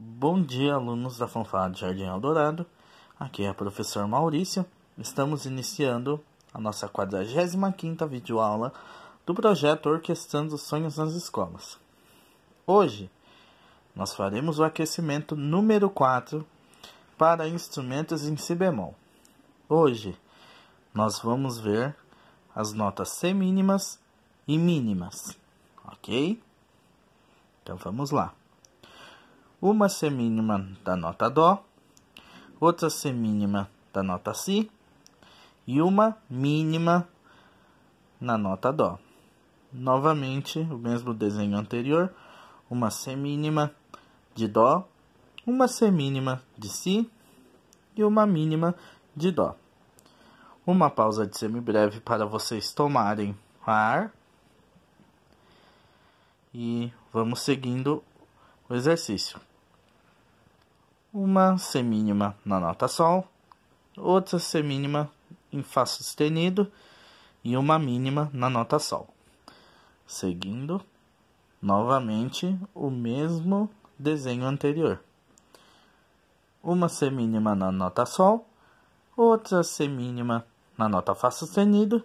Bom dia, alunos da Fanfara de Jardim Eldorado. Aqui é o professor Maurício. Estamos iniciando a nossa 45ª videoaula do projeto Orquestrando Sonhos nas Escolas. Hoje, nós faremos o aquecimento número 4 para instrumentos em si bemol. Hoje, nós vamos ver as notas semínimas e mínimas, ok? Então, vamos lá uma semínima da nota Dó, outra semínima da nota Si e uma mínima na nota Dó. Novamente, o mesmo desenho anterior, uma semínima de Dó, uma semínima de Si e uma mínima de Dó. Uma pausa de semibreve para vocês tomarem ar. E vamos seguindo o exercício uma semínima na nota Sol, outra semínima em Fá sustenido e uma mínima na nota Sol. Seguindo novamente o mesmo desenho anterior. Uma semínima na nota Sol, outra semínima na nota Fá sustenido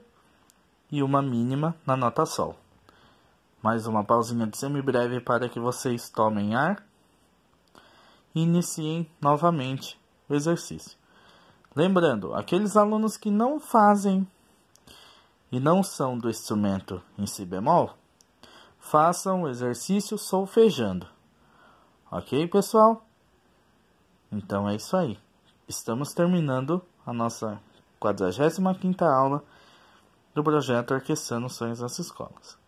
e uma mínima na nota Sol. Mais uma pausinha de semibreve para que vocês tomem ar iniciem novamente o exercício. Lembrando, aqueles alunos que não fazem e não são do instrumento em si bemol, façam o exercício solfejando. Ok, pessoal? Então é isso aí. Estamos terminando a nossa 45ª aula do projeto Arqueçando Sonhos nas Escolas.